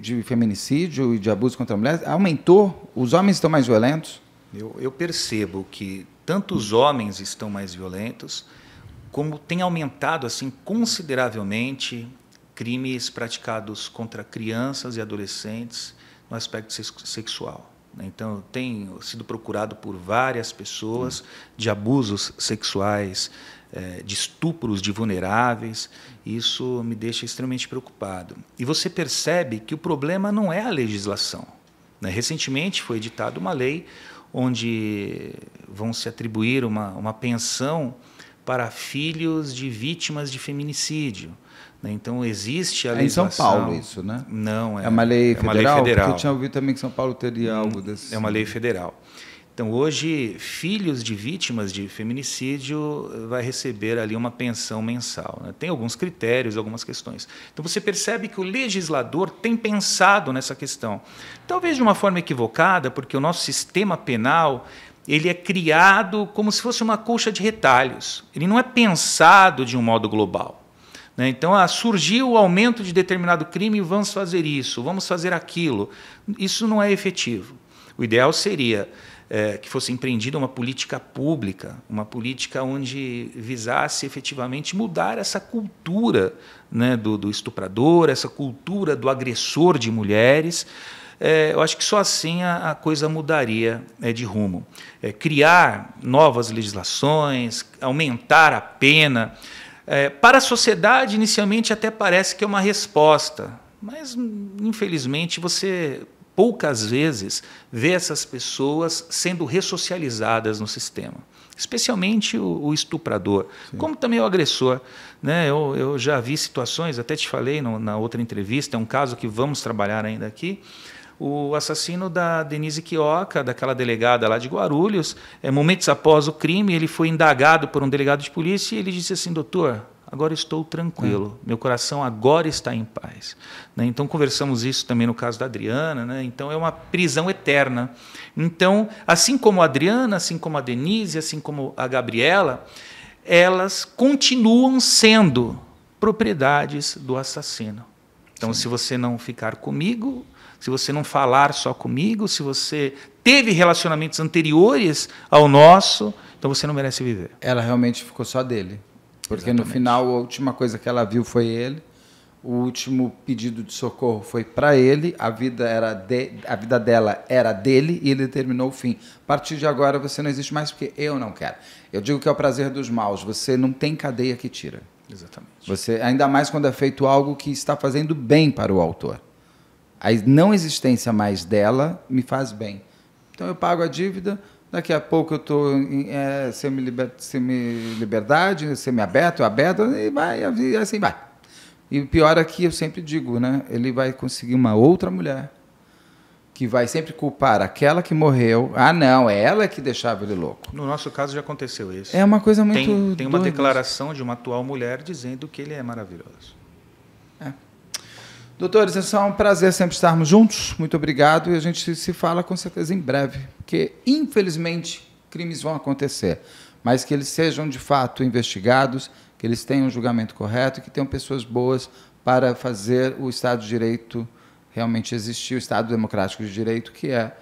de feminicídio e de abuso contra a mulher? Aumentou? Os homens estão mais violentos? Eu, eu percebo que tanto os homens estão mais violentos, como tem aumentado assim consideravelmente crimes praticados contra crianças e adolescentes no aspecto sexual. Né? Então, eu tenho sido procurado por várias pessoas de abusos sexuais, eh, de estupros de vulneráveis. Isso me deixa extremamente preocupado. E você percebe que o problema não é a legislação. Né? Recentemente foi editada uma lei onde vão se atribuir uma, uma pensão para filhos de vítimas de feminicídio. Né? Então existe a é legislação. em São Paulo isso, né? Não, é, é uma lei federal. É uma lei federal. eu tinha ouvido também que São Paulo teria hum, algo desse. É uma lei federal. Então hoje filhos de vítimas de feminicídio eh, vai receber ali uma pensão mensal. Né? Tem alguns critérios, algumas questões. Então você percebe que o legislador tem pensado nessa questão, talvez de uma forma equivocada, porque o nosso sistema penal ele é criado como se fosse uma colcha de retalhos. Ele não é pensado de um modo global. Né? Então, ah, surgiu o aumento de determinado crime, vamos fazer isso, vamos fazer aquilo. Isso não é efetivo. O ideal seria é, que fosse empreendida uma política pública, uma política onde visasse efetivamente mudar essa cultura né, do, do, estuprador, essa cultura do agressor de mulheres. É, eu acho que só assim a, a coisa mudaria é, de rumo. É, criar novas legislações, aumentar a pena. É, para a sociedade, inicialmente até parece que é uma resposta, mas infelizmente você poucas vezes vê essas pessoas sendo ressocializadas no sistema. Especialmente o, o estuprador, Sim. como também o agressor. Né? Eu, eu já vi situações, até te falei no, na outra entrevista, é um caso que vamos trabalhar ainda aqui, o assassino da Denise Quioca, daquela delegada lá de Guarulhos, é, momentos após o crime, ele foi indagado por um delegado de polícia e ele disse assim, doutor, agora estou tranquilo, hum. meu coração agora está em paz. Né? Então, conversamos isso também no caso da Adriana, né? então é uma prisão eterna. Então, assim como a Adriana, assim como a Denise, assim como a Gabriela, elas continuam sendo propriedades do assassino. Então, Sim. se você não ficar comigo, se você não falar só comigo, se você teve relacionamentos anteriores ao nosso, então você não merece viver. Ela realmente ficou só dele. Porque Exatamente. no final a última coisa que ela viu foi ele. O último pedido de socorro foi para ele, a vida era de, a vida dela era dele e ele terminou o fim. A partir de agora você não existe mais porque eu não quero. Eu digo que é o prazer dos maus, você não tem cadeia que tira. Exatamente. Você ainda mais quando é feito algo que está fazendo bem para o autor. A não existência mais dela me faz bem. Então eu pago a dívida, daqui a pouco eu estou em é, semi-liberdade, semi semi-aberto, aberto, e vai, e assim vai. E o pior é que eu sempre digo, né? Ele vai conseguir uma outra mulher que vai sempre culpar aquela que morreu. Ah, não, é ela que deixava ele louco. No nosso caso já aconteceu isso. É uma coisa muito. Tem, tem uma declaração de uma atual mulher dizendo que ele é maravilhoso. Doutores, é só um prazer sempre estarmos juntos. Muito obrigado. E a gente se fala com certeza em breve, porque infelizmente crimes vão acontecer, mas que eles sejam de fato investigados, que eles tenham um julgamento correto, que tenham pessoas boas para fazer o Estado de Direito realmente existir, o Estado Democrático de Direito, que é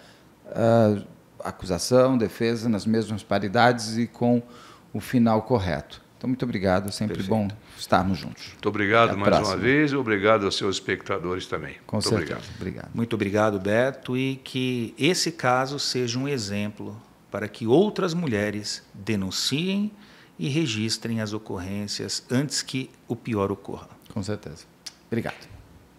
uh, acusação, defesa nas mesmas paridades e com o final correto. Então, muito obrigado, sempre Perfeito. bom estarmos juntos. Muito obrigado mais próxima. uma vez e obrigado aos seus espectadores também. Com Muito certeza. Obrigado. obrigado. Muito obrigado, Beto, e que esse caso seja um exemplo para que outras mulheres denunciem e registrem as ocorrências antes que o pior ocorra. Com certeza. Obrigado.